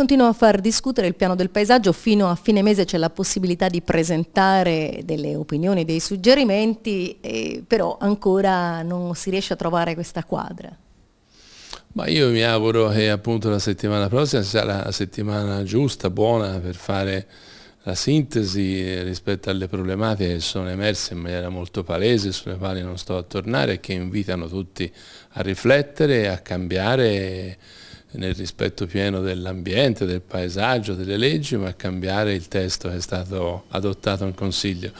continua a far discutere il piano del paesaggio, fino a fine mese c'è la possibilità di presentare delle opinioni, dei suggerimenti, però ancora non si riesce a trovare questa quadra. Ma io mi auguro che appunto la settimana prossima sia la settimana giusta, buona per fare la sintesi rispetto alle problematiche che sono emerse in maniera molto palese, sulle quali non sto a tornare, e che invitano tutti a riflettere, a cambiare nel rispetto pieno dell'ambiente, del paesaggio, delle leggi, ma cambiare il testo che è stato adottato in Consiglio,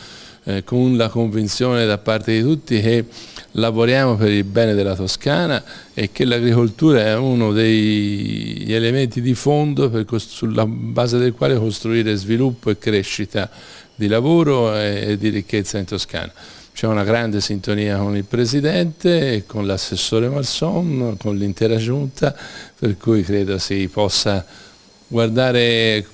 eh, con la convinzione da parte di tutti che lavoriamo per il bene della Toscana e che l'agricoltura è uno degli elementi di fondo sulla base del quale costruire sviluppo e crescita di lavoro e, e di ricchezza in Toscana. C'è una grande sintonia con il Presidente, con l'assessore Marson, con l'intera giunta, per cui credo si possa guardare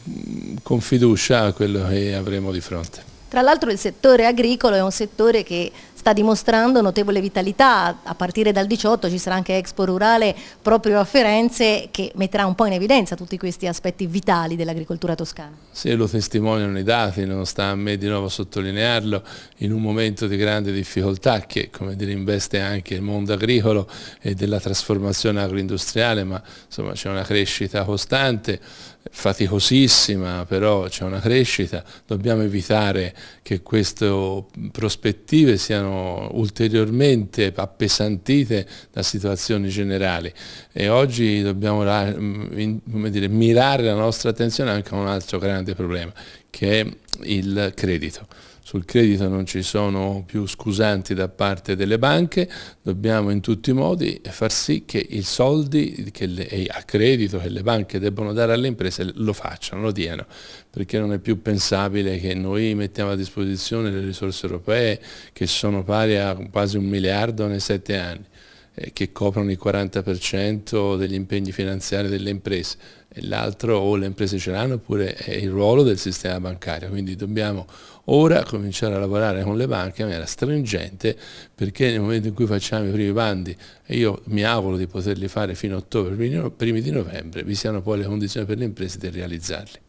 con fiducia quello che avremo di fronte. Tra l'altro il settore agricolo è un settore che sta dimostrando notevole vitalità, a partire dal 18 ci sarà anche Expo Rurale proprio a Firenze che metterà un po' in evidenza tutti questi aspetti vitali dell'agricoltura toscana. Sì, lo testimoniano i dati, non sta a me di nuovo sottolinearlo, in un momento di grande difficoltà che come dire investe anche il mondo agricolo e della trasformazione agroindustriale, ma insomma c'è una crescita costante faticosissima, però c'è una crescita, dobbiamo evitare che queste prospettive siano ulteriormente appesantite da situazioni generali e oggi dobbiamo mm, dire, mirare la nostra attenzione anche a un altro grande problema che è il credito. Sul credito non ci sono più scusanti da parte delle banche, dobbiamo in tutti i modi far sì che i soldi che le, a credito che le banche debbono dare alle imprese lo facciano, lo diano, perché non è più pensabile che noi mettiamo a disposizione le risorse europee che sono pari a quasi un miliardo nei sette anni eh, che coprono il 40% degli impegni finanziari delle imprese l'altro o le imprese ce l'hanno oppure è il ruolo del sistema bancario. Quindi dobbiamo ora cominciare a lavorare con le banche in maniera stringente perché nel momento in cui facciamo i primi bandi, e io mi auguro di poterli fare fino a ottobre, primi di novembre, vi siano poi le condizioni per le imprese di realizzarli.